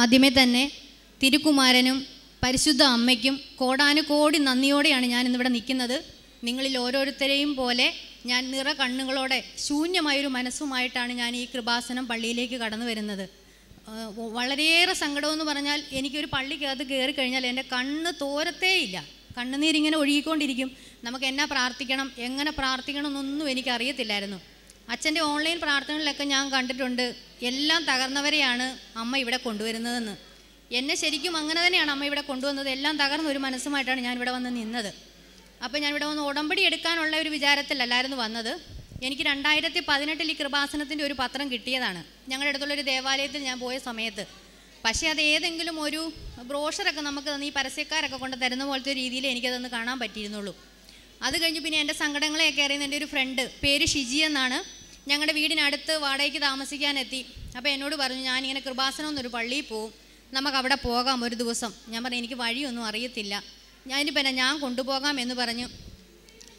ആദ്യമേ തന്നെ തിരുക്കുമാരനും പരിശുദ്ധ അമ്മയ്ക്കും കോടാനുകോടി നന്ദിയോടെയാണ് ഞാൻ ഇന്നിവിടെ നിൽക്കുന്നത് നിങ്ങളിൽ ഓരോരുത്തരെയും പോലെ ഞാൻ നിറ കണ്ണുകളോടെ ശൂന്യമായൊരു മനസ്സുമായിട്ടാണ് ഞാൻ ഈ കൃപാസനം പള്ളിയിലേക്ക് കടന്നു വരുന്നത് വളരെയേറെ സങ്കടമെന്ന് പറഞ്ഞാൽ എനിക്കൊരു പള്ളിക്കകത്ത് കയറി കഴിഞ്ഞാൽ എൻ്റെ കണ്ണ് തോരത്തേയില്ല കണ്ണുനീരിങ്ങനെ ഒഴുകിക്കൊണ്ടിരിക്കും നമുക്ക് എന്നാ പ്രാർത്ഥിക്കണം എങ്ങനെ പ്രാർത്ഥിക്കണം എന്നൊന്നും എനിക്കറിയത്തില്ലായിരുന്നു അച്ഛൻ്റെ ഓൺലൈൻ പ്രാർത്ഥനകളിലൊക്കെ ഞാൻ കണ്ടിട്ടുണ്ട് എല്ലാം തകർന്നവരെയാണ് അമ്മ ഇവിടെ കൊണ്ടുവരുന്നതെന്ന് എന്നെ ശരിക്കും അങ്ങനെ തന്നെയാണ് അമ്മ ഇവിടെ കൊണ്ടുവന്നത് എല്ലാം തകർന്ന ഒരു മനസ്സുമായിട്ടാണ് ഞാൻ ഇവിടെ വന്ന് നിന്നത് അപ്പോൾ ഞാൻ ഇവിടെ വന്ന് ഉടമ്പടി എടുക്കാനുള്ള ഒരു വിചാരത്തിലല്ലായിരുന്നു വന്നത് എനിക്ക് രണ്ടായിരത്തി പതിനെട്ടിൽ ഈ കൃപാസനത്തിൻ്റെ ഒരു പത്രം കിട്ടിയതാണ് ഞങ്ങളുടെ അടുത്തുള്ള ഒരു ദേവാലയത്തിൽ ഞാൻ പോയ സമയത്ത് പക്ഷേ അത് ഏതെങ്കിലും ഒരു ബ്രോഷറൊക്കെ നമുക്ക് തന്ന് ഈ പരസ്യക്കാരൊക്കെ കൊണ്ട് തരുന്ന പോലത്തെ രീതിയിൽ എനിക്കതൊന്ന് കാണാൻ പറ്റിയിരുന്നുള്ളൂ അത് കഴിഞ്ഞ് പിന്നെ എൻ്റെ സങ്കടങ്ങളെയൊക്കെ അറിയുന്ന എൻ്റെ ഒരു ഫ്രണ്ട് പേര് ഷിജി എന്നാണ് ഞങ്ങളുടെ വീടിനടുത്ത് വാടകയ്ക്ക് താമസിക്കാനെത്തി അപ്പോൾ എന്നോട് പറഞ്ഞു ഞാനിങ്ങനെ കൃപാസനം എന്നൊരു പള്ളിയിൽ പോവും നമുക്ക് അവിടെ പോകാം ഒരു ദിവസം ഞാൻ പറഞ്ഞു എനിക്ക് വഴിയൊന്നും അറിയത്തില്ല ഞാൻ ഇനി പിന്നെ ഞാൻ കൊണ്ടുപോകാം എന്ന് പറഞ്ഞു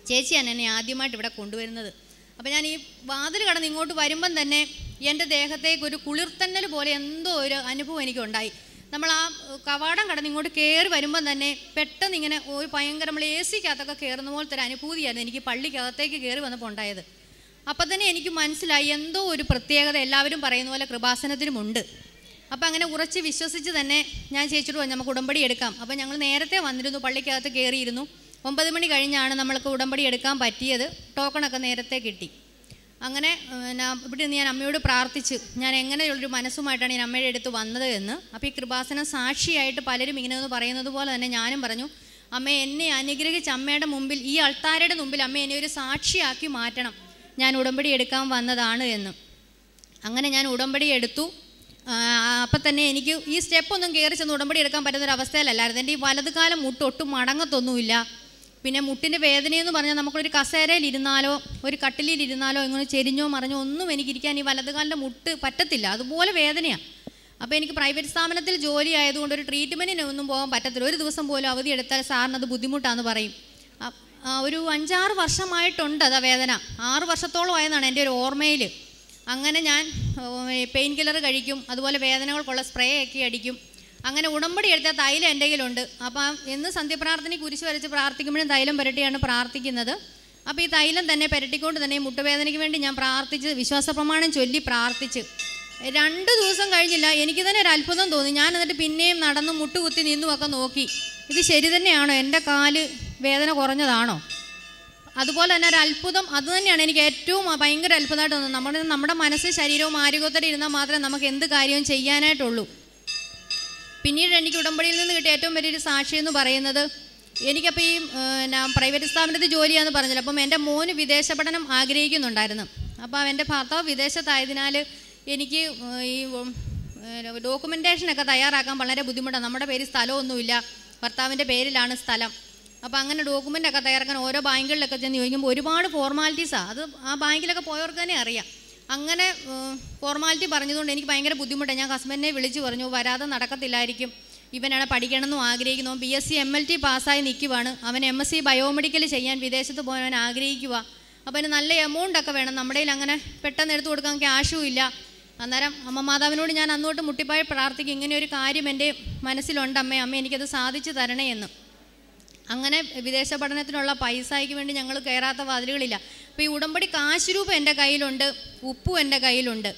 ചേച്ചിയാണ് എന്നെ ആദ്യമായിട്ട് ഇവിടെ കൊണ്ടുവരുന്നത് അപ്പോൾ ഞാൻ ഈ വാതിൽ കടന്ന് ഇങ്ങോട്ട് വരുമ്പം തന്നെ എൻ്റെ ദേഹത്തേക്ക് ഒരു കുളിർത്തന്നൽ പോലെ എന്തോ ഒരു അനുഭവം എനിക്കുണ്ടായി നമ്മൾ ആ കവാടം കടന്ന് ഇങ്ങോട്ട് കയറി വരുമ്പം തന്നെ പെട്ടെന്ന് ഇങ്ങനെ ഒരു ഭയങ്കര നമ്മൾ എ സിക്കകത്തൊക്കെ കയറുന്ന പോലത്തെ ഒരു അനുഭൂതിയായിരുന്നു എനിക്ക് പള്ളിക്കകത്തേക്ക് കയറി വന്നപ്പോൾ ഉണ്ടായത് അപ്പം തന്നെ എനിക്ക് മനസ്സിലായി എന്തോ ഒരു പ്രത്യേകത എല്ലാവരും പറയുന്ന പോലെ കൃപാസനത്തിനുമുണ്ട് അപ്പം അങ്ങനെ ഉറച്ച് വിശ്വസിച്ച് തന്നെ ഞാൻ ചേച്ചിട്ട് നമുക്ക് ഉടമ്പടി എടുക്കാം അപ്പം ഞങ്ങൾ നേരത്തെ വന്നിരുന്നു പള്ളിക്കകത്ത് കയറിയിരുന്നു ഒമ്പത് മണി കഴിഞ്ഞാണ് നമ്മൾക്ക് ഉടമ്പടി എടുക്കാൻ പറ്റിയത് ടോക്കണൊക്കെ നേരത്തെ കിട്ടി അങ്ങനെ ഇവിടെ നിന്ന് ഞാൻ അമ്മയോട് പ്രാർത്ഥിച്ച് ഞാൻ എങ്ങനെയുള്ളൊരു മനസ്സുമായിട്ടാണ് ഞാൻ അമ്മയുടെ അടുത്ത് വന്നത് എന്ന് അപ്പോൾ ഈ കൃപാസനം സാക്ഷിയായിട്ട് പലരും ഇങ്ങനെ ഒന്ന് പറയുന്നത് പോലെ തന്നെ ഞാനും പറഞ്ഞു അമ്മ എന്നെ അനുഗ്രഹിച്ച് അമ്മയുടെ മുമ്പിൽ ഈ അൾത്താരയുടെ മുമ്പിൽ അമ്മ എന്നെ ഒരു സാക്ഷിയാക്കി മാറ്റണം ഞാൻ ഉടമ്പടി എടുക്കാൻ വന്നതാണ് എന്ന് അങ്ങനെ ഞാൻ ഉടമ്പടി എടുത്തു അപ്പം തന്നെ എനിക്ക് ഈ സ്റ്റെപ്പൊന്നും കയറി ചെന്ന് ഉടമ്പടി എടുക്കാൻ പറ്റുന്നൊരു അവസ്ഥയിലല്ലായിരുന്നു എൻ്റെ ഈ വലതുകാലം മുട്ട് ഒട്ടും മടങ്ങത്തൊന്നുമില്ല പിന്നെ മുട്ടിൻ്റെ വേദനയെന്ന് പറഞ്ഞാൽ നമുക്കൊരു കസേരയിൽ ഇരുന്നാലോ ഒരു കട്ടിലിൽ ഇരുന്നാലോ ഇങ്ങനെ ചെരിഞ്ഞോ മറിഞ്ഞോ ഒന്നും എനിക്കിരിക്കാൻ ഈ വലതുകാലിൻ്റെ മുട്ട് പറ്റത്തില്ല അതുപോലെ വേദനയാണ് അപ്പോൾ എനിക്ക് പ്രൈവറ്റ് സ്ഥാപനത്തിൽ ജോലി ആയതുകൊണ്ട് ഒരു ട്രീറ്റ്മെൻറ്റിനൊന്നും പോകാൻ പറ്റത്തില്ല ഒരു ദിവസം പോലും അവധി എടുത്താൽ സാറിനത് ബുദ്ധിമുട്ടാണെന്ന് പറയും ഒരു അഞ്ചാറ് വർഷമായിട്ടുണ്ട് അതാ വേദന ആറ് വർഷത്തോളം ആയതാണ് എൻ്റെ ഒരു ഓർമ്മയിൽ അങ്ങനെ ഞാൻ പെയിൻ കില്ലർ കഴിക്കും അതുപോലെ വേദനകൾക്കുള്ള സ്പ്രേ ഒക്കെ അടിക്കും അങ്ങനെ ഉടമ്പടി എടുത്ത തൈലം എൻ്റെ കയ്യിലുണ്ട് അപ്പം എന്ന് സന്ധ്യപ്രാർത്ഥന കുരിശ് വരച്ച് പ്രാർത്ഥിക്കുമ്പോഴും തൈലം പുരട്ടിയാണ് പ്രാർത്ഥിക്കുന്നത് അപ്പോൾ ഈ തൈലം തന്നെ പുരട്ടിക്കൊണ്ട് തന്നെ മുട്ടുവേദനയ്ക്ക് വേണ്ടി ഞാൻ പ്രാർത്ഥിച്ച് വിശ്വാസ പ്രമാണം ചൊല്ലി പ്രാർത്ഥിച്ച് രണ്ട് ദിവസം കഴിഞ്ഞില്ല എനിക്ക് തന്നെ ഒരു അത്ഭുതം തോന്നി ഞാൻ എന്നിട്ട് പിന്നെയും നടന്ന് മുട്ടുകുത്തി നിന്നുമൊക്കെ നോക്കി ഇത് ശരി തന്നെയാണോ എൻ്റെ കാല് വേദന കുറഞ്ഞതാണോ അതുപോലെ തന്നെ ഒരു അത്ഭുതം അത് തന്നെയാണ് എനിക്ക് ഏറ്റവും ഭയങ്കര അത്ഭുതമായിട്ട് തോന്നുന്നത് നമ്മുടെ നമ്മുടെ മനസ്സ് ശരീരവും ആരോഗ്യത്തോടെ ഇരുന്നാൽ മാത്രമേ നമുക്ക് എന്ത് കാര്യവും ചെയ്യാനായിട്ടുള്ളൂ പിന്നീട് എനിക്ക് ഉടമ്പടിയിൽ നിന്ന് കിട്ടിയ ഏറ്റവും വലിയൊരു സാക്ഷി എന്ന് പറയുന്നത് എനിക്കപ്പോൾ ഈ ഞാൻ പ്രൈവറ്റ് സ്ഥാപനത്തിൽ ജോലിയാണെന്ന് പറഞ്ഞില്ല അപ്പം എൻ്റെ മോന് വിദേശ പഠനം ആഗ്രഹിക്കുന്നുണ്ടായിരുന്നു അപ്പോൾ എൻ്റെ ഭർത്താവ് വിദേശത്തായതിനാൽ എനിക്ക് ഈ ഡോക്യുമെൻറ്റേഷനൊക്കെ തയ്യാറാക്കാൻ വളരെ ബുദ്ധിമുട്ടാണ് നമ്മുടെ പേര് സ്ഥലമൊന്നുമില്ല ഭർത്താവിൻ്റെ പേരിലാണ് സ്ഥലം അപ്പോൾ അങ്ങനെ ഡോക്യുമെൻ്റൊക്കെ തയ്യാറാക്കാൻ ഓരോ ബാങ്കുകളിലൊക്കെ ചെന്ന് ചോദിക്കുമ്പോൾ ഒരുപാട് ഫോർമാലിറ്റീസാണ് അത് ആ ബാങ്കിലൊക്കെ പോയവർക്ക് തന്നെ അറിയാം അങ്ങനെ ഫോർമാലിറ്റി പറഞ്ഞതുകൊണ്ട് എനിക്ക് ഭയങ്കര ബുദ്ധിമുട്ടാണ് ഞാൻ ഹസ്ബൻഡിനെ വിളിച്ചു പറഞ്ഞു വരാതെ നടക്കത്തില്ലായിരിക്കും ഇവനാണ് പഠിക്കണമെന്നും ആഗ്രഹിക്കുന്നു B S C M L T പാസ്സായി നിൽക്കുവാണ് അവൻ എം എസ് സി ബയോമെഡിക്കൽ ചെയ്യാൻ വിദേശത്ത് പോകാൻ അവൻ ആഗ്രഹിക്കുക അപ്പോൾ അതിന് നല്ല എമൗണ്ടൊക്കെ വേണം നമ്മുടെ കയ്യിൽ അങ്ങനെ പെട്ടെന്ന് എടുത്തു കൊടുക്കാൻ ക്യാഷും ഇല്ല അന്നേരം അമ്മ മാതാവിനോട് ഞാൻ അന്നോട്ട് മുട്ടിപ്പായി പ്രാർത്ഥിക്കും ഇങ്ങനെ ഒരു കാര്യം എൻ്റെ മനസ്സിലുണ്ട് അമ്മേ അമ്മ എനിക്കത് സാധിച്ചു തരണേ എന്ന് അങ്ങനെ വിദേശ പഠനത്തിനുള്ള പൈസയ്ക്ക് വേണ്ടി ഞങ്ങൾ കയറാത്ത വാതിലുകളില്ല അപ്പോൾ ഈ ഉടമ്പടി കാശ് രൂപ എൻ്റെ കയ്യിലുണ്ട് ഉപ്പും എൻ്റെ കയ്യിലുണ്ട്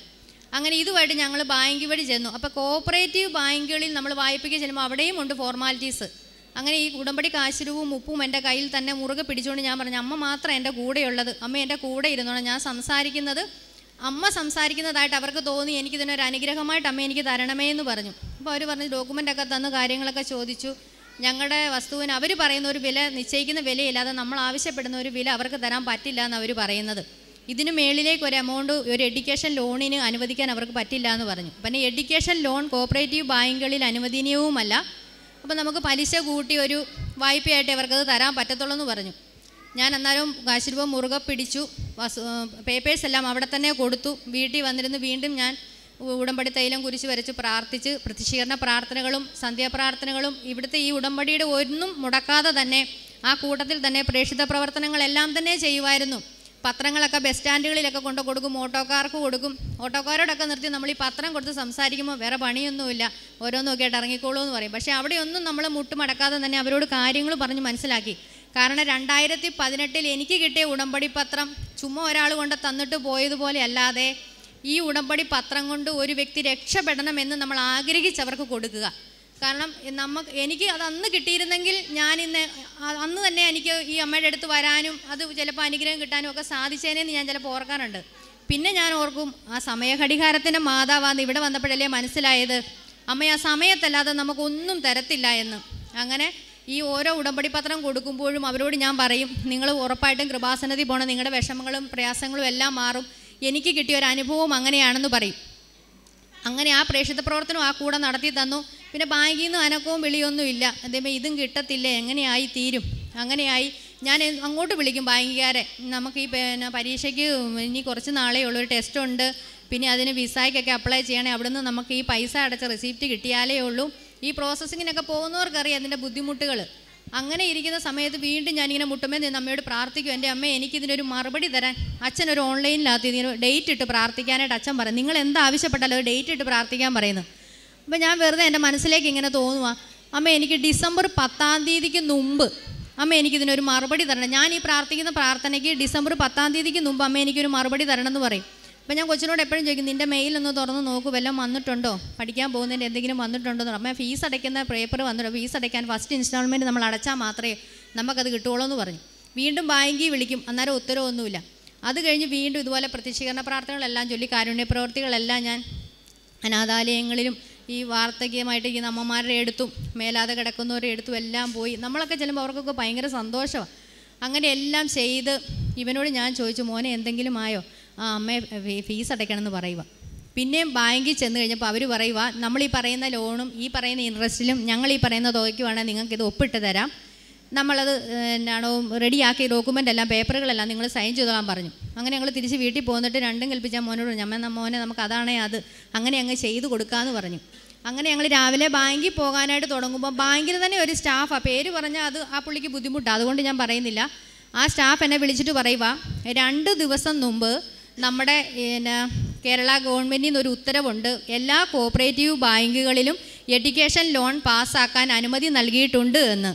അങ്ങനെ ഇതുമായിട്ട് ഞങ്ങൾ ബാങ്ക് വഴി ചെന്നു അപ്പോൾ കോപ്പറേറ്റീവ് ബാങ്കുകളിൽ നമ്മൾ വായ്പയ്ക്ക് ചെല്ലുമ്പോൾ അവിടെയും ഉണ്ട് ഫോർമാലിറ്റീസ് അങ്ങനെ ഈ ഉടമ്പടി കാശുരൂപവും ഉപ്പും എൻ്റെ കയ്യിൽ തന്നെ മുറുകെ പിടിച്ചുകൊണ്ട് ഞാൻ പറഞ്ഞു അമ്മ മാത്രം എൻ്റെ കൂടെയുള്ളത് അമ്മ എൻ്റെ കൂടെ ഇരുന്നോളാം ഞാൻ സംസാരിക്കുന്നത് അമ്മ സംസാരിക്കുന്നതായിട്ട് അവർക്ക് തോന്നി എനിക്കിതിനൊരു അനുഗ്രഹമായിട്ട് അമ്മ എനിക്ക് തരണമേ എന്ന് പറഞ്ഞു അപ്പോൾ അവർ പറഞ്ഞു ഡോക്യുമെൻ്റൊക്കെ തന്ന് കാര്യങ്ങളൊക്കെ ചോദിച്ചു ഞങ്ങളുടെ വസ്തുവിന് അവർ പറയുന്ന ഒരു വില നിശ്ചയിക്കുന്ന വിലയില്ലാതെ നമ്മൾ ആവശ്യപ്പെടുന്ന ഒരു വില അവർക്ക് തരാൻ പറ്റില്ല എന്ന് അവർ പറയുന്നത് ഇതിന് മേളിലേക്ക് ഒരു എമൗണ്ട് ഒരു എഡ്യൂക്കേഷൻ ലോണിന് അനുവദിക്കാൻ അവർക്ക് പറ്റില്ല എന്ന് പറഞ്ഞു പിന്നെ എഡ്യൂക്കേഷൻ ലോൺ കോപ്പറേറ്റീവ് ബാങ്കുകളിൽ അനുവദനീയവുമല്ല അപ്പോൾ നമുക്ക് പലിശ കൂട്ടി ഒരു വായ്പയായിട്ട് ഇവർക്കത് തരാൻ പറ്റത്തുള്ളൂ എന്ന് പറഞ്ഞു ഞാൻ അന്നേരം കാശിരൂപം രൂപ മുറുകെ പിടിച്ചു പേപ്പേഴ്സ് എല്ലാം അവിടെ തന്നെ കൊടുത്തു വീട്ടിൽ വന്നിരുന്ന് വീണ്ടും ഞാൻ ഉടമ്പടി തൈലം കുരിശ് വരച്ച് പ്രാർത്ഥിച്ച് പ്രതിഷേധ പ്രാർത്ഥനകളും സന്ധ്യാപ്രാർത്ഥനകളും ഇവിടുത്തെ ഈ ഉടമ്പടിയുടെ ഒന്നും മുടക്കാതെ തന്നെ ആ കൂട്ടത്തിൽ തന്നെ പ്രേക്ഷിത പ്രവർത്തനങ്ങളെല്ലാം തന്നെ ചെയ്യുമായിരുന്നു പത്രങ്ങളൊക്കെ ബസ് സ്റ്റാൻഡുകളിലൊക്കെ കൊണ്ടു കൊടുക്കും ഓട്ടോക്കാർക്ക് കൊടുക്കും ഓട്ടോക്കാരോടൊക്കെ നിർത്തി നമ്മൾ ഈ പത്രം കൊടുത്ത് സംസാരിക്കുമ്പോൾ വേറെ പണിയൊന്നുമില്ല ഓരോന്നൊക്കെ ആയിട്ട് ഇറങ്ങിക്കോളൂ എന്ന് പറയും പക്ഷേ അവിടെയൊന്നും നമ്മൾ മുട്ടുമടക്കാതെ തന്നെ അവരോട് കാര്യങ്ങൾ പറഞ്ഞ് മനസ്സിലാക്കി കാരണം രണ്ടായിരത്തി പതിനെട്ടിൽ എനിക്ക് കിട്ടിയ ഉടമ്പടി പത്രം ചുമ്മാ ഒരാൾ കൊണ്ട് തന്നിട്ട് പോയതുപോലെ അല്ലാതെ ഈ ഉടമ്പടി പത്രം കൊണ്ട് ഒരു വ്യക്തി രക്ഷപ്പെടണമെന്ന് നമ്മൾ ആഗ്രഹിച്ചവർക്ക് കൊടുക്കുക കാരണം നമുക്ക് എനിക്ക് അത് അന്ന് കിട്ടിയിരുന്നെങ്കിൽ ഞാൻ ഇന്ന് അന്ന് തന്നെ എനിക്ക് ഈ അമ്മയുടെ അടുത്ത് വരാനും അത് ചിലപ്പോൾ അനുഗ്രഹം കിട്ടാനും ഒക്കെ സാധിച്ചേനെന്ന് ഞാൻ ചിലപ്പോൾ ഓർക്കാറുണ്ട് പിന്നെ ഞാൻ ഓർക്കും ആ സമയഘടികാരത്തിൻ്റെ മാതാവാന്ന് ഇവിടെ വന്നപ്പോഴല്ലേ മനസ്സിലായത് അമ്മ ആ സമയത്തല്ലാതെ നമുക്കൊന്നും തരത്തില്ല എന്ന് അങ്ങനെ ഈ ഓരോ ഉടമ്പടി പത്രം കൊടുക്കുമ്പോഴും അവരോട് ഞാൻ പറയും നിങ്ങൾ ഉറപ്പായിട്ടും കൃപാസനതി പോകണം നിങ്ങളുടെ വിഷമങ്ങളും പ്രയാസങ്ങളും എല്ലാം മാറും എനിക്ക് കിട്ടിയ ഒരു അനുഭവം അങ്ങനെയാണെന്ന് പറയും അങ്ങനെ ആ പ്രേക്ഷിത പ്രവർത്തനം ആ കൂടെ നടത്തി തന്നു പിന്നെ ബാങ്കിൽ നിന്ന് അനക്കവും വിളിയൊന്നുമില്ല അതേപോലെ ഇതും കിട്ടത്തില്ല എങ്ങനെയായി തീരും അങ്ങനെയായി ഞാൻ അങ്ങോട്ട് വിളിക്കും ബാങ്കുകാരെ നമുക്ക് ഈ പിന്നെ പരീക്ഷയ്ക്ക് ഇനി കുറച്ച് നാളേ ഉള്ളൂ ഒരു ടെസ്റ്റ് ഉണ്ട് പിന്നെ അതിന് വിസായ്ക്കൊക്കെ അപ്ലൈ ചെയ്യണേ അവിടുന്ന് നമുക്ക് ഈ പൈസ അടച്ച റെസിപ്റ്റ് കിട്ടിയാലേ ഉള്ളൂ ഈ പ്രോസസ്സിങ്ങിനൊക്കെ പോകുന്നവർക്കറിയാം അതിൻ്റെ ബുദ്ധിമുട്ടുകൾ അങ്ങനെ ഇരിക്കുന്ന സമയത്ത് വീണ്ടും ഞാനിങ്ങനെ മുട്ടുമ്പോൾ നിന്ന് അമ്മയോട് പ്രാർത്ഥിക്കും എൻ്റെ അമ്മ എനിക്കിതിനൊരു മറുപടി തരാൻ അച്ഛൻ ഒരു ഓൺലൈനിനകത്ത് ഇതിന് ഡേറ്റ് ഇട്ട് പ്രാർത്ഥിക്കാനായിട്ട് അച്ഛൻ പറയും നിങ്ങൾ എന്ത് ആവശ്യപ്പെട്ടാലും ഒരു ഡേറ്റ് ഇട്ട് പ്രാർത്ഥിക്കാൻ പറയുന്നു അപ്പം ഞാൻ വെറുതെ എൻ്റെ മനസ്സിലേക്ക് ഇങ്ങനെ തോന്നുക അമ്മ എനിക്ക് ഡിസംബർ പത്താം തീയതിക്ക് മുമ്പ് അമ്മ എനിക്കിതിനൊരു മറുപടി തരണം ഞാൻ ഈ പ്രാർത്ഥിക്കുന്ന പ്രാർത്ഥനയ്ക്ക് ഡിസംബർ പത്താം തീയതിക്ക് മുമ്പ് അമ്മ എനിക്കൊരു മറുപടി തരണം എന്ന് പറയും അപ്പം ഞാൻ കൊച്ചിനോട് എപ്പോഴും ചോദിക്കും നിൻ്റെ മെയിലൊന്ന് തുറന്ന് നോക്കൂ വല്ലതും വന്നിട്ടുണ്ടോ പഠിക്കാൻ പോകുന്നതിൻ്റെ എന്തെങ്കിലും വന്നിട്ടുണ്ടോ എന്ന് ഫീസ് അടയ്ക്കുന്ന പേപ്പർ വന്നിട്ടുണ്ട് ഫീസ് അടയ്ക്കാൻ ഫസ്റ്റ് ഇൻസ്റ്റാൾമെൻറ്റ് നമ്മൾ അടച്ചാൽ മാത്രമേ നമുക്കത് കിട്ടുകയുള്ളൂ എന്ന് പറഞ്ഞു വീണ്ടും ബാങ്കിൽ വിളിക്കും അന്നേരം ഉത്തരവൊന്നുമില്ല അത് കഴിഞ്ഞ് വീണ്ടും ഇതുപോലെ പ്രതിഷീകരണ പ്രാർത്ഥനകളെല്ലാം ചൊല്ലി കാരുണ്യ പ്രവർത്തികളെല്ലാം ഞാൻ അനാഥാലയങ്ങളിലും ഈ വാർത്തകീയമായിട്ട് ഈ അമ്മമാരുടെ എടുത്തും മേലാതെ കിടക്കുന്നവരുടെ എടുത്തും എല്ലാം പോയി നമ്മളൊക്കെ ചിലപ്പോൾ അവർക്കൊക്കെ ഭയങ്കര സന്തോഷമാണ് അങ്ങനെ എല്ലാം ചെയ്ത് ഇവനോട് ഞാൻ ചോദിച്ചു മോനെ എന്തെങ്കിലും ആയോ ആ അമ്മയെ ഫീസ് എന്ന് പറയുക പിന്നെയും ബാങ്കിൽ ചെന്ന് കഴിഞ്ഞപ്പോൾ അവർ പറയുക നമ്മൾ ഈ പറയുന്ന ലോണും ഈ പറയുന്ന ഇൻട്രസ്റ്റിലും ഞങ്ങൾ ഈ പറയുന്ന തുകയ്ക്കുവാണെങ്കിൽ നിങ്ങൾക്ക് ഇത് ഒപ്പിട്ട് തരാം നമ്മളത് എന്നാണോ റെഡിയാക്കി ഡോക്യുമെൻ്റ് എല്ലാം പേപ്പറുകളെല്ലാം നിങ്ങൾ സൈൻ ചെയ്തോളാൻ പറഞ്ഞു അങ്ങനെ ഞങ്ങൾ തിരിച്ച് വീട്ടിൽ പോന്നിട്ട് രണ്ടും കൽപ്പിച്ചാൽ മോനോട് ഞമ്മ മോനെ നമുക്ക് അതാണേ അത് അങ്ങനെ അങ്ങ് ചെയ്ത് കൊടുക്കാമെന്ന് പറഞ്ഞു അങ്ങനെ ഞങ്ങൾ രാവിലെ ബാങ്കിൽ പോകാനായിട്ട് തുടങ്ങുമ്പോൾ ബാങ്കിൽ തന്നെ ഒരു സ്റ്റാഫാണ് പേര് പറഞ്ഞാൽ അത് ആ പുള്ളിക്ക് ബുദ്ധിമുട്ടാണ് അതുകൊണ്ട് ഞാൻ പറയുന്നില്ല ആ സ്റ്റാഫ് എന്നെ വിളിച്ചിട്ട് പറയുക രണ്ട് ദിവസം മുമ്പ് നമ്മുടെ പിന്നെ കേരള ഗവൺമെൻറ്റിൽ ഒരു ഉത്തരവുണ്ട് എല്ലാ കോപ്പറേറ്റീവ് ബാങ്കുകളിലും എഡ്യൂക്കേഷൻ ലോൺ പാസ്സാക്കാൻ അനുമതി നൽകിയിട്ടുണ്ട് എന്ന്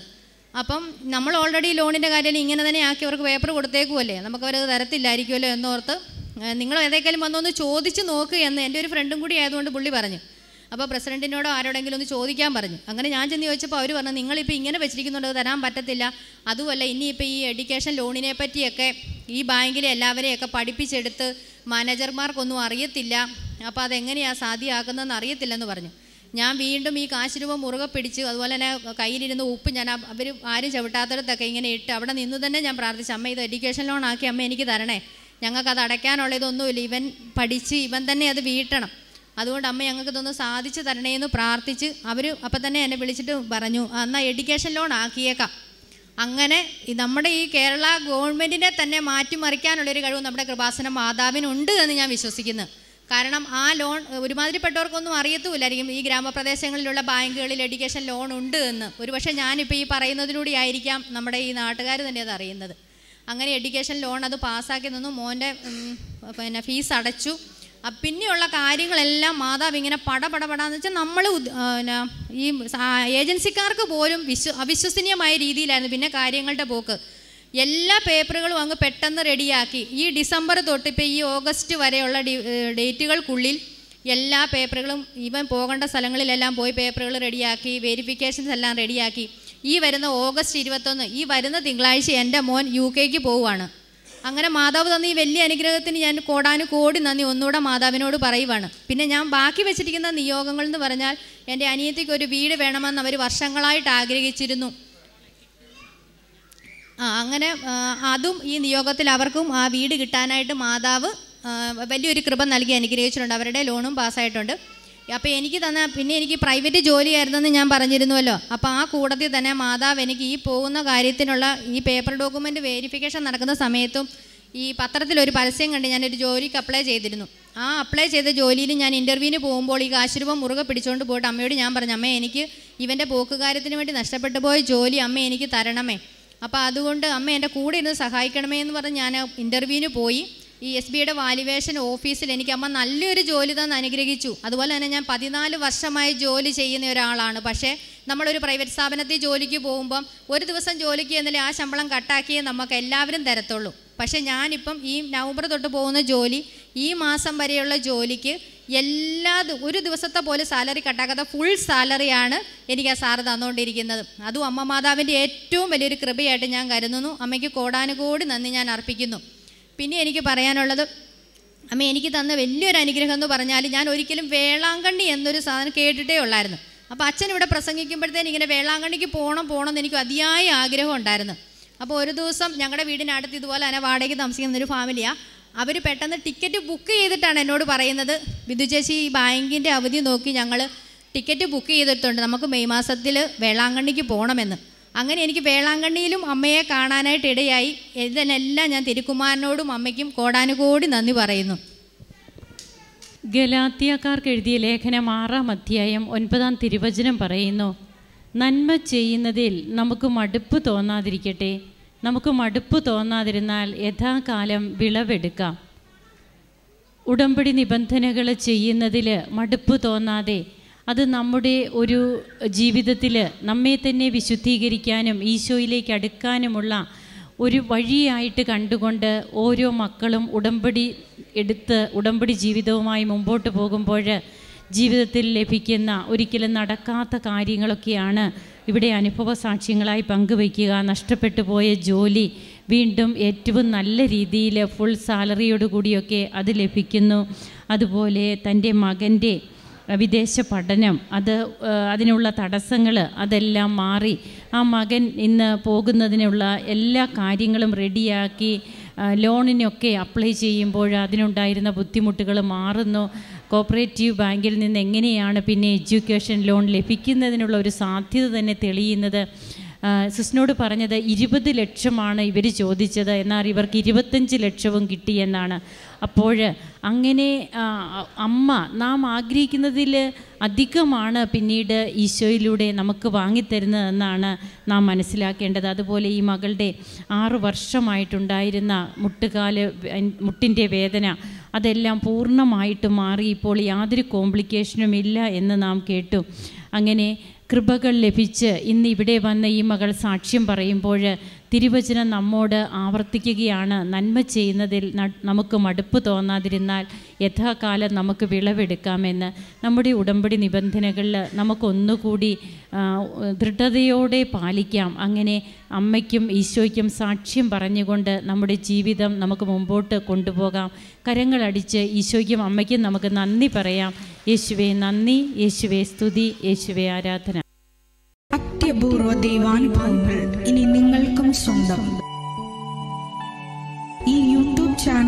അപ്പം നമ്മൾ ഓൾറെഡി ലോണിൻ്റെ കാര്യം ഇങ്ങനെ തന്നെ ആക്കി അവർക്ക് പേപ്പർ കൊടുത്തേക്കുമല്ലേ നമുക്കവരത് തരത്തില്ലായിരിക്കുമല്ലോ എന്നോർത്ത് നിങ്ങൾ ഏതെങ്കിലും വന്നൊന്ന് ചോദിച്ച് നോക്ക് എന്ന് എൻ്റെ ഒരു ഫ്രണ്ടും കൂടി ആയതുകൊണ്ട് പുള്ളി പറഞ്ഞു അപ്പോൾ പ്രസിഡന്റിനോടോ ആരോടെങ്കിലും ഒന്ന് ചോദിക്കാൻ പറഞ്ഞു അങ്ങനെ ഞാൻ ചെന്ന് ചോദിച്ചപ്പോൾ അവർ പറഞ്ഞു നിങ്ങളിപ്പോൾ ഇങ്ങനെ വെച്ചിരിക്കുന്നുണ്ട് തരാൻ പറ്റത്തില്ല അതുമല്ല ഇനിയിപ്പോൾ ഈ എഡ്യൂക്കേഷൻ ലോണിനെ പറ്റിയൊക്കെ ഈ ബാങ്കിലെ എല്ലാവരെയൊക്കെ പഠിപ്പിച്ചെടുത്ത് മാനേജർമാർക്കൊന്നും അറിയത്തില്ല അപ്പോൾ അതെങ്ങനെയാണ് സാധ്യമാക്കുന്നതെന്ന് അറിയത്തില്ലെന്ന് പറഞ്ഞു ഞാൻ വീണ്ടും ഈ കാശ് രൂപ മുറുകെ പിടിച്ച് അതുപോലെ തന്നെ കയ്യിലിരുന്ന് ഉപ്പ് ഞാൻ അവർ ആരും ചവിട്ടാത്തടത്തൊക്കെ ഇങ്ങനെ ഇട്ട് അവിടെ നിന്ന് തന്നെ ഞാൻ പ്രാർത്ഥിച്ചു അമ്മ ഇത് എഡ്യൂക്കേഷൻ ലോണാക്കി അമ്മ എനിക്ക് തരണേ ഞങ്ങൾക്കത് അടയ്ക്കാനുള്ളതൊന്നുമില്ല ഇവൻ പഠിച്ച് ഇവൻ തന്നെ അത് വീട്ടണം അതുകൊണ്ട് അമ്മ ഞങ്ങൾക്ക് ഇതൊന്ന് സാധിച്ചു തരണേന്ന് പ്രാർത്ഥിച്ച് അവർ അപ്പം തന്നെ എന്നെ വിളിച്ചിട്ട് പറഞ്ഞു എന്നാൽ എഡ്യൂക്കേഷൻ ലോൺ ആക്കിയേക്കാം അങ്ങനെ നമ്മുടെ ഈ കേരള ഗവൺമെൻറ്റിനെ തന്നെ മാറ്റിമറിക്കാനുള്ളൊരു കഴിവ് നമ്മുടെ കൃപാസന മാതാവിനുണ്ട് എന്ന് ഞാൻ വിശ്വസിക്കുന്നു കാരണം ആ ലോൺ ഒരുമാതിരിപ്പെട്ടവർക്കൊന്നും അറിയത്തുമില്ലായിരിക്കും ഈ ഗ്രാമപ്രദേശങ്ങളിലുള്ള ബാങ്കുകളിൽ എഡ്യൂക്കേഷൻ ലോൺ ഉണ്ട് എന്ന് ഒരുപക്ഷെ ഞാനിപ്പോൾ ഈ പറയുന്നതിലൂടെ ആയിരിക്കാം നമ്മുടെ ഈ നാട്ടുകാർ തന്നെ അത് അറിയുന്നത് അങ്ങനെ എഡ്യൂക്കേഷൻ ലോൺ അത് പാസ്സാക്കി നിന്നു മോൻ്റെ പിന്നെ ഫീസ് അടച്ചു പിന്നെയുള്ള കാര്യങ്ങളെല്ലാം മാതാവ് ഇങ്ങനെ പടപടപടാന്ന് വെച്ചാൽ നമ്മൾ ഈ ഏജൻസിക്കാർക്ക് പോലും വിശ്വ അവിശ്വസനീയമായ രീതിയിലായിരുന്നു പിന്നെ കാര്യങ്ങളുടെ പോക്ക് എല്ലാ പേപ്പറുകളും അങ്ങ് പെട്ടെന്ന് റെഡിയാക്കി ഈ ഡിസംബർ തൊട്ട് ഇപ്പോൾ ഈ ഓഗസ്റ്റ് വരെയുള്ള ഡേറ്റുകൾക്കുള്ളിൽ എല്ലാ പേപ്പറുകളും ഇവൻ പോകേണ്ട സ്ഥലങ്ങളിലെല്ലാം പോയി പേപ്പറുകൾ റെഡിയാക്കി വെരിഫിക്കേഷൻസ് എല്ലാം റെഡിയാക്കി ഈ വരുന്ന ഓഗസ്റ്റ് ഇരുപത്തൊന്ന് ഈ വരുന്ന തിങ്കളാഴ്ച എൻ്റെ മോൻ യു കെക്ക് പോവുകയാണ് അങ്ങനെ മാതാവ് തന്ന ഈ വലിയ അനുഗ്രഹത്തിന് ഞാൻ കോടാനുകോടി നന്ദി ഒന്നുകൂടെ മാതാവിനോട് പറയുവാണ് പിന്നെ ഞാൻ ബാക്കി വെച്ചിരിക്കുന്ന നിയോഗങ്ങൾ എന്ന് പറഞ്ഞാൽ എൻ്റെ അനിയത്തിക്ക് ഒരു വീട് വേണമെന്ന് അവർ വർഷങ്ങളായിട്ട് ആഗ്രഹിച്ചിരുന്നു ആ അങ്ങനെ അതും ഈ നിയോഗത്തിൽ അവർക്കും ആ വീട് കിട്ടാനായിട്ട് മാതാവ് വലിയൊരു കൃപ നൽകി അനുഗ്രഹിച്ചിട്ടുണ്ട് അവരുടെ ലോണും പാസ്സായിട്ടുണ്ട് അപ്പോൾ എനിക്ക് തന്ന പിന്നെ എനിക്ക് പ്രൈവറ്റ് ജോലിയായിരുന്നെന്ന് ഞാൻ പറഞ്ഞിരുന്നുവല്ലോ അപ്പോൾ ആ കൂടത്തിൽ തന്നെ മാതാവ് എനിക്ക് ഈ പോകുന്ന കാര്യത്തിനുള്ള ഈ പേപ്പർ ഡോക്യുമെൻ്റ് വേരിഫിക്കേഷൻ നടക്കുന്ന സമയത്തും ഈ പത്രത്തിൽ ഒരു പരസ്യം കണ്ട് ഞാനൊരു ജോലിക്ക് അപ്ലൈ ചെയ്തിരുന്നു ആ അപ്ലൈ ചെയ്ത ജോലിയിൽ ഞാൻ ഇൻ്റർവ്യൂവിന് പോകുമ്പോൾ ഈ കാശുരൂപം മുറുകെ പിടിച്ചുകൊണ്ട് പോയിട്ട് അമ്മയോട് ഞാൻ പറഞ്ഞു അമ്മ എനിക്ക് ഇവൻ്റെ പോക്കുകാര്യത്തിന് വേണ്ടി നഷ്ടപ്പെട്ടു പോയ ജോലി അമ്മ എനിക്ക് തരണമേ അപ്പോൾ അതുകൊണ്ട് അമ്മ എൻ്റെ കൂടെ ഇരുന്ന് സഹായിക്കണമേ എന്ന് പറഞ്ഞ് ഞാൻ ഇൻ്റർവ്യൂവിന് പോയി ഈ എസ് ബിയുടെ വാലുവേഷൻ ഓഫീസിൽ എനിക്ക് അമ്മ നല്ലൊരു ജോലി തന്നെ അനുഗ്രഹിച്ചു അതുപോലെ തന്നെ ഞാൻ പതിനാല് വർഷമായി ജോലി ചെയ്യുന്ന ഒരാളാണ് പക്ഷേ നമ്മളൊരു പ്രൈവറ്റ് സ്ഥാപനത്തിൽ ജോലിക്ക് പോകുമ്പം ഒരു ദിവസം ജോലിക്ക് എന്നില്ല ആ ശമ്പളം കട്ടാക്കിയേ നമുക്ക് എല്ലാവരും തരത്തുള്ളൂ പക്ഷേ ഞാനിപ്പം ഈ നവംബർ തൊട്ട് പോകുന്ന ജോലി ഈ മാസം വരെയുള്ള ജോലിക്ക് എല്ലാ ഒരു ദിവസത്തെ പോലെ സാലറി കട്ടാക്കാത്ത ഫുൾ സാലറിയാണ് എനിക്ക് ആ സാറ് തന്നുകൊണ്ടിരിക്കുന്നത് അതും അമ്മ മാതാവിൻ്റെ ഏറ്റവും വലിയൊരു കൃപയായിട്ട് ഞാൻ കരുതുന്നു അമ്മയ്ക്ക് കോടാനുകോടി നന്ദി ഞാൻ അർപ്പിക്കുന്നു പിന്നെ എനിക്ക് പറയാനുള്ളത് അമ്മ എനിക്ക് തന്ന വലിയൊരു അനുഗ്രഹം എന്ന് പറഞ്ഞാൽ ഞാൻ ഒരിക്കലും വേളാങ്കണ്ണി എന്നൊരു സാധനം കേട്ടിട്ടേ ഉള്ളായിരുന്നു അപ്പോൾ അച്ഛൻ ഇവിടെ പ്രസംഗിക്കുമ്പോഴത്തേന് ഇങ്ങനെ വേളാങ്കണ്ണിക്ക് പോകണം പോകണം എന്ന് എനിക്ക് അതിയായ ആഗ്രഹം ഉണ്ടായിരുന്നു അപ്പോൾ ഒരു ദിവസം ഞങ്ങളുടെ വീടിനടുത്ത് ഇതുപോലെ തന്നെ വാടകയ്ക്ക് താമസിക്കുന്ന ഒരു ഫാമിലിയാണ് അവർ പെട്ടെന്ന് ടിക്കറ്റ് ബുക്ക് ചെയ്തിട്ടാണ് എന്നോട് പറയുന്നത് ബിന്ദു ഈ ബാങ്കിൻ്റെ അവധി നോക്കി ഞങ്ങൾ ടിക്കറ്റ് ബുക്ക് ചെയ്തിട്ടുണ്ട് നമുക്ക് മെയ് മാസത്തിൽ വേളാങ്കണ്ണിക്ക് പോകണമെന്ന് അങ്ങനെ എനിക്ക് വേളാങ്കണ്ണിയിലും അമ്മയെ കാണാനായിട്ട് ഇടയായി ഇതിനെല്ലാം ഞാൻ തിരുക്കുമാരനോടും അമ്മയ്ക്കും കോടാനുകോടി നന്ദി പറയുന്നു ഗലാത്തിയക്കാർക്ക് എഴുതിയ ലേഖനം ആറാം അധ്യായം ഒൻപതാം തിരുവചനം പറയുന്നു നന്മ ചെയ്യുന്നതിൽ നമുക്ക് മടുപ്പ് തോന്നാതിരിക്കട്ടെ നമുക്ക് മടുപ്പ് തോന്നാതിരുന്നാൽ യഥാകാലം വിളവെടുക്കാം ഉടമ്പടി നിബന്ധനകൾ ചെയ്യുന്നതിൽ മടുപ്പ് തോന്നാതെ അത് നമ്മുടെ ഒരു ജീവിതത്തിൽ നമ്മെ തന്നെ വിശുദ്ധീകരിക്കാനും ഈശോയിലേക്ക് അടുക്കാനുമുള്ള ഒരു വഴിയായിട്ട് കണ്ടുകൊണ്ട് ഓരോ മക്കളും ഉടമ്പടി എടുത്ത് ഉടമ്പടി ജീവിതവുമായി മുമ്പോട്ട് പോകുമ്പോൾ ജീവിതത്തിൽ ലഭിക്കുന്ന ഒരിക്കലും നടക്കാത്ത കാര്യങ്ങളൊക്കെയാണ് ഇവിടെ അനുഭവ സാക്ഷ്യങ്ങളായി പങ്കുവയ്ക്കുക നഷ്ടപ്പെട്ടു പോയ ജോലി വീണ്ടും ഏറ്റവും നല്ല രീതിയിൽ ഫുൾ സാലറിയോടുകൂടിയൊക്കെ അത് ലഭിക്കുന്നു അതുപോലെ തൻ്റെ മകൻ്റെ വിദേശ പഠനം അത് അതിനുള്ള തടസ്സങ്ങൾ അതെല്ലാം മാറി ആ മകൻ ഇന്ന് പോകുന്നതിനുള്ള എല്ലാ കാര്യങ്ങളും റെഡിയാക്കി ലോണിനൊക്കെ അപ്ലൈ ചെയ്യുമ്പോൾ അതിനുണ്ടായിരുന്ന ബുദ്ധിമുട്ടുകൾ മാറുന്നു കോപ്പറേറ്റീവ് ബാങ്കിൽ നിന്ന് എങ്ങനെയാണ് പിന്നെ എഡ്യൂക്കേഷൻ ലോൺ ലഭിക്കുന്നതിനുള്ള ഒരു സാധ്യത തന്നെ തെളിയുന്നത് സിസ്നോട് പറഞ്ഞത് ഇരുപത് ലക്ഷമാണ് ഇവർ ചോദിച്ചത് എന്നാൽ ഇവർക്ക് ഇരുപത്തഞ്ച് ലക്ഷവും കിട്ടിയെന്നാണ് അപ്പോൾ അങ്ങനെ അമ്മ നാം ആഗ്രഹിക്കുന്നതിൽ അധികമാണ് പിന്നീട് ഈശോയിലൂടെ നമുക്ക് വാങ്ങിത്തരുന്നതെന്നാണ് നാം മനസ്സിലാക്കേണ്ടത് അതുപോലെ ഈ മകളുടെ ആറ് വർഷമായിട്ടുണ്ടായിരുന്ന മുട്ടുകാല് മുട്ടിൻ്റെ വേദന അതെല്ലാം പൂർണ്ണമായിട്ട് മാറി ഇപ്പോൾ യാതൊരു കോംപ്ലിക്കേഷനും ഇല്ല എന്ന് നാം കേട്ടു അങ്ങനെ കൃപകൾ ലഭിച്ച് ഇന്ന് ഇവിടെ വന്ന ഈ മകൾ സാക്ഷ്യം പറയുമ്പോൾ തിരുവചനം നമ്മോട് ആവർത്തിക്കുകയാണ് നന്മ ചെയ്യുന്നതിൽ നമുക്ക് മടുപ്പ് തോന്നാതിരുന്നാൽ യഥാകാലം നമുക്ക് വിളവെടുക്കാമെന്ന് നമ്മുടെ ഉടമ്പടി നിബന്ധനകളിൽ നമുക്കൊന്നുകൂടി ദൃഢതയോടെ പാലിക്കാം അങ്ങനെ അമ്മയ്ക്കും ഈശോയ്ക്കും സാക്ഷ്യം പറഞ്ഞുകൊണ്ട് നമ്മുടെ ജീവിതം നമുക്ക് മുമ്പോട്ട് കൊണ്ടുപോകാം കരങ്ങളടിച്ച് ഈശോയ്ക്കും അമ്മയ്ക്കും നമുക്ക് നന്ദി പറയാം യേശുവേ നന്ദി യേശുവേ സ്തുതി യേശുവേ ആരാധന